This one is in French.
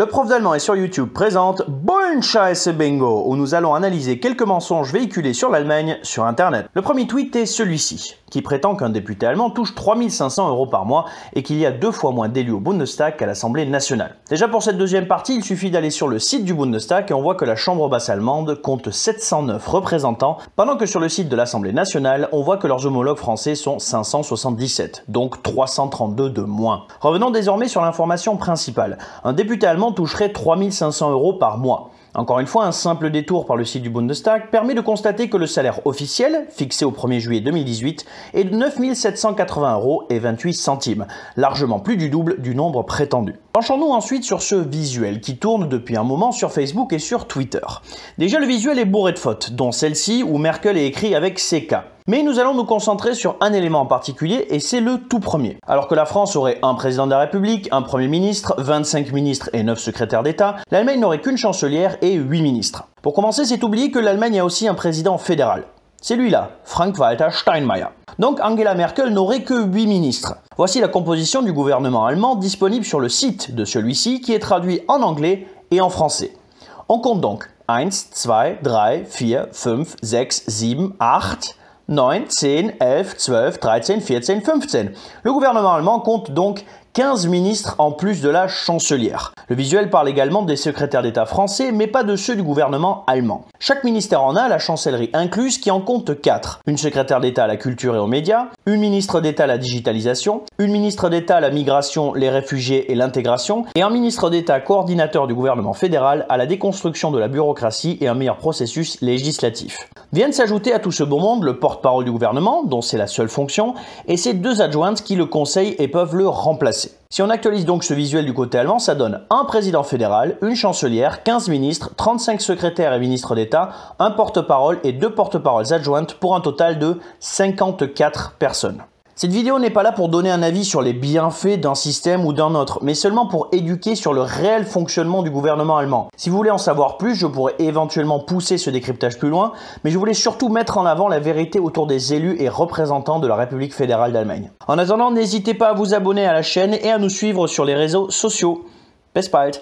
Le prof d'allemand est sur YouTube présente Scheiße Bingo, où nous allons analyser quelques mensonges véhiculés sur l'Allemagne sur Internet. Le premier tweet est celui-ci qui prétend qu'un député allemand touche 3500 euros par mois et qu'il y a deux fois moins d'élus au Bundestag qu'à l'Assemblée nationale. Déjà pour cette deuxième partie, il suffit d'aller sur le site du Bundestag et on voit que la Chambre basse allemande compte 709 représentants, pendant que sur le site de l'Assemblée nationale, on voit que leurs homologues français sont 577, donc 332 de moins. Revenons désormais sur l'information principale. Un député allemand toucherait 3500 euros par mois. Encore une fois, un simple détour par le site du Bundestag permet de constater que le salaire officiel, fixé au 1er juillet 2018, est de 9 780 euros et 28 centimes, largement plus du double du nombre prétendu. Penchons-nous ensuite sur ce visuel qui tourne depuis un moment sur Facebook et sur Twitter. Déjà, le visuel est bourré de fautes, dont celle-ci où Merkel est écrit avec CK. Mais nous allons nous concentrer sur un élément en particulier et c'est le tout premier. Alors que la France aurait un président de la République, un premier ministre, 25 ministres et 9 secrétaires d'État, l'Allemagne n'aurait qu'une chancelière et 8 ministres. Pour commencer, c'est oublier que l'Allemagne a aussi un président fédéral. C'est lui-là, Frank-Walter Steinmeier. Donc Angela Merkel n'aurait que 8 ministres. Voici la composition du gouvernement allemand disponible sur le site de celui-ci qui est traduit en anglais et en français. On compte donc 1, 2, 3, 4, 5, 6, 7, 8 9, 10, 11, 12, 13, 14, 15. Le gouvernement allemand compte donc 15 ministres en plus de la chancelière. Le visuel parle également des secrétaires d'État français, mais pas de ceux du gouvernement allemand. Chaque ministère en a, la chancellerie incluse, qui en compte 4. Une secrétaire d'État à la culture et aux médias, une ministre d'État à la digitalisation, une ministre d'État à la migration, les réfugiés et l'intégration, et un ministre d'État coordinateur du gouvernement fédéral à la déconstruction de la bureaucratie et un meilleur processus législatif. Viennent s'ajouter à tout ce bon monde le porte-parole du gouvernement, dont c'est la seule fonction, et ses deux adjointes qui le conseillent et peuvent le remplacer. Si on actualise donc ce visuel du côté allemand, ça donne un président fédéral, une chancelière, 15 ministres, 35 secrétaires et ministres d'État, un porte-parole et deux porte-paroles adjointes pour un total de 54 personnes. Cette vidéo n'est pas là pour donner un avis sur les bienfaits d'un système ou d'un autre, mais seulement pour éduquer sur le réel fonctionnement du gouvernement allemand. Si vous voulez en savoir plus, je pourrais éventuellement pousser ce décryptage plus loin, mais je voulais surtout mettre en avant la vérité autour des élus et représentants de la République fédérale d'Allemagne. En attendant, n'hésitez pas à vous abonner à la chaîne et à nous suivre sur les réseaux sociaux. Bis bald